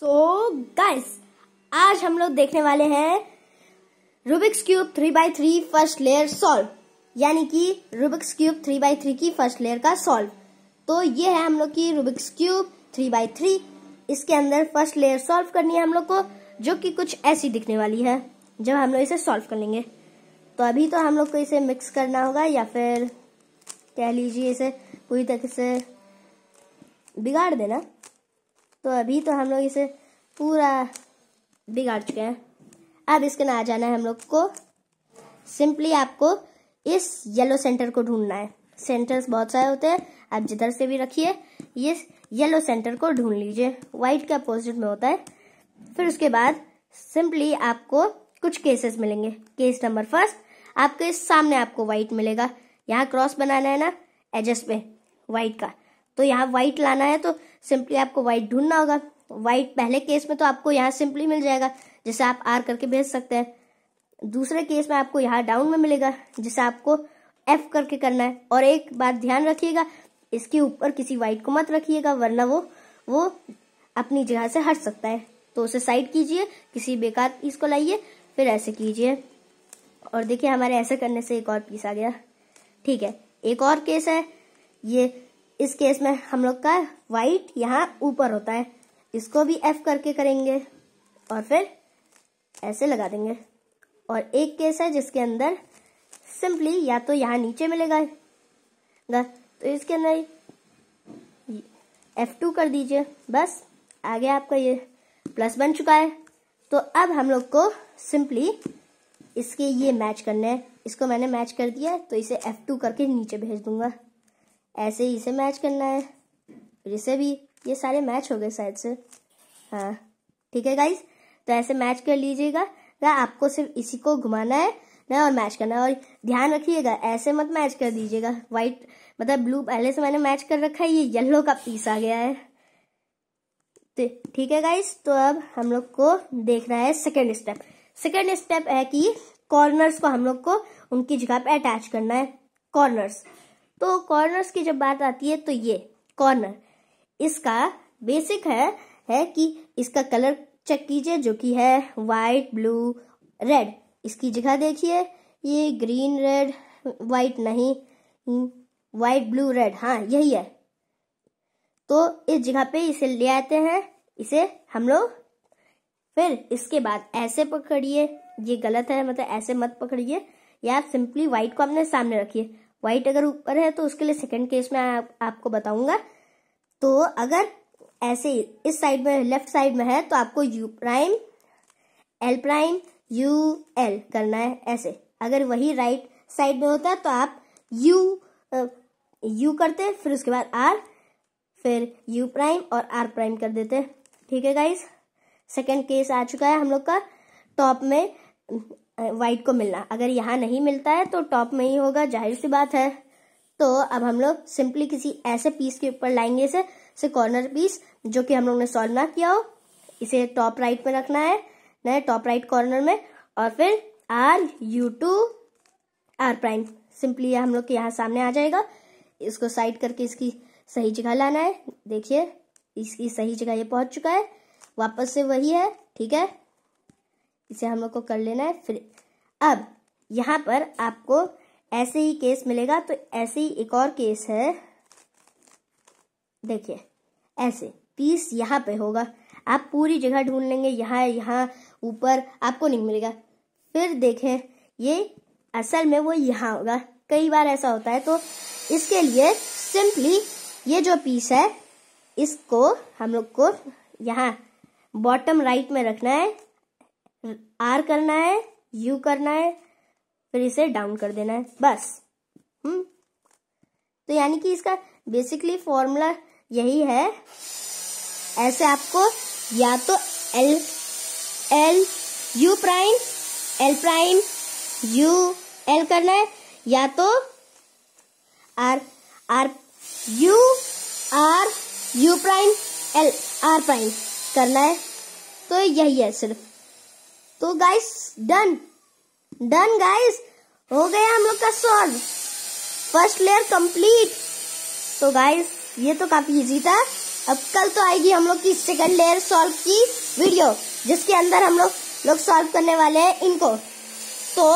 सो so, guys आज हम लोग देखने वाले हैं Rubik's cube three by three first layer solve यानी कि Rubik's cube three by three की फर्स्ट लेयर का सॉल्व तो ये है हम लोग की Rubik's cube three by three इसके अंदर फर्स्ट लेयर सॉल्व करनी है हम लोग को जो कि कुछ ऐसी दिखने वाली है जब हम लोग इसे सॉल्व कर लेंगे तो अभी तो हम लोग को इसे मिक्स करना होगा या फिर कह लीजिए इसे पूरी तरह से बिगाड़ देना तो अभी तो हम लोग इसे पूरा बिगाड़ चुके हैं अब इसके ना आ जाना है हम लोग को सिंपली आपको इस येलो सेंटर को ढूंढना है सेंटर्स बहुत सारे होते हैं आप जिधर से भी रखिए ये येलो सेंटर को ढूंढ लीजिए व्हाइट के अपोजिट में होता है फिर उसके बाद सिंपली आपको कुछ केसेस मिलेंगे केस नंबर फर्स्ट आपके सामने आपको व्हाइट मिलेगा यहाँ क्रॉस बनाना है ना एजस्ट पे व्हाइट का तो यहाँ व्हाइट लाना है तो सिंपली आपको व्हाइट ढूंढना होगा व्हाइट पहले केस में तो आपको यहाँ सिंपली मिल जाएगा जिसे आप आर करके भेज सकते हैं दूसरे केस में आपको यहाँ डाउन में मिलेगा जिसे आपको एफ करके करना है और एक बात ध्यान रखिएगा इसके ऊपर किसी वाइट को मत रखिएगा वरना वो वो अपनी जगह से हट सकता है तो उसे साइड कीजिए किसी बेकार पीस को लाइए फिर ऐसे कीजिए और देखिए हमारे ऐसे करने से एक और पीस आ गया ठीक है एक और केस है ये इस केस में हम लोग का वाइट यहाँ ऊपर होता है इसको भी एफ करके करेंगे और फिर ऐसे लगा देंगे और एक केस है जिसके अंदर सिंपली या तो यहाँ नीचे मिलेगा तो इसके अंदर एफ टू कर दीजिए बस आ गया आपका ये प्लस बन चुका है तो अब हम लोग को सिंपली इसके ये मैच करने है इसको मैंने मैच कर दिया है तो इसे एफ टू करके नीचे भेज दूंगा ऐसे ही इसे मैच करना है फिर इसे भी ये सारे मैच हो गए साइड से हाँ ठीक है गाइज तो ऐसे मैच कर लीजिएगा ना आपको सिर्फ इसी को घुमाना है ना और मैच करना है और ध्यान रखिएगा ऐसे मत मैच कर दीजिएगा वाइट मतलब ब्लू पहले से मैंने मैच कर रखा है ये येलो का पीस आ गया है तो ठीक है गाइज तो अब हम लोग को देखना है सेकेंड स्टेप सेकेंड स्टेप है कि कॉर्नर्स को हम लोग को उनकी जगह पे अटैच करना है कॉर्नर्स तो कॉर्नर्स की जब बात आती है तो ये कॉर्नर इसका बेसिक है है कि इसका कलर चेक कीजिए जो कि है वाइट ब्लू रेड इसकी जगह देखिए ये ग्रीन रेड वाइट नहीं वाइट ब्लू रेड हाँ यही है तो इस जगह पे इसे ले आते हैं इसे हम लोग फिर इसके बाद ऐसे पकड़िए ये गलत है मतलब ऐसे मत पकड़िए या सिंपली वाइट को अपने सामने रखिए व्हाइट अगर ऊपर है तो उसके लिए सेकेंड केस में आप, आपको बताऊंगा तो अगर ऐसे इस साइड में लेफ्ट साइड में है तो आपको U prime L prime U L करना है ऐसे अगर वही राइट साइड में होता है तो आप यू यू करते फिर उसके बाद आर फिर यू प्राइम और आर प्राइम कर देते ठीक है गाइज सेकेंड केस आ चुका है हम लोग का टॉप में वाइट को मिलना अगर यहाँ नहीं मिलता है तो टॉप में ही होगा जाहिर सी बात है तो अब हम लोग सिंपली किसी ऐसे पीस के ऊपर लाएंगे इसे से कॉर्नर पीस जो कि हम लोग ने सॉल्व ना किया हो इसे टॉप राइट में रखना है नए टॉप राइट कॉर्नर में और फिर R U two R prime simply हम लोग के यहाँ सामने आ जाएगा इसको साइड करके इसकी सही जगह लाना है देखिए इसकी सही जगह ये पहुंच चुका है वापस से वही है ठीक है इसे हम लोग को कर लेना है फिर अब यहाँ पर आपको ऐसे ही केस मिलेगा तो ऐसे ही एक और केस है देखिए ऐसे पीस यहाँ पे होगा आप पूरी जगह ढूंढ लेंगे यहाँ यहाँ ऊपर आपको नहीं मिलेगा फिर देखें ये असल में वो यहाँ होगा कई बार ऐसा होता है तो इसके लिए सिंपली ये जो पीस है इसको हम लोग को यहाँ बॉटम राइट में रखना है आर करना है यू करना है फिर इसे डाउन कर देना है बस हम्म तो यानी कि इसका बेसिकली फॉर्मूला यही है ऐसे आपको या तो L L U prime L prime U L करना है या तो R R U R U prime L R prime करना है तो यही है सिर्फ तो गाइस डन डन गाइस हो गया हम लोग का सॉल्व फर्स्ट लेयर कंप्लीट तो गाइस ये तो काफी इजी था अब कल तो आएगी हम लोग की सेकंड लेयर सॉल्व की वीडियो जिसके अंदर हम लोग लोग सॉल्व करने वाले हैं इनको तो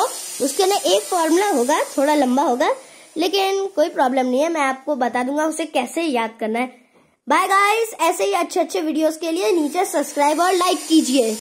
उसके लिए एक फॉर्मूला होगा थोड़ा लंबा होगा लेकिन कोई प्रॉब्लम नहीं है मैं आपको बता दूंगा उसे कैसे याद करना है बाय गाइस ऐसे ही अच्छे अच्छे वीडियोस के लिए नीचे सब्सक्राइब और लाइक कीजिए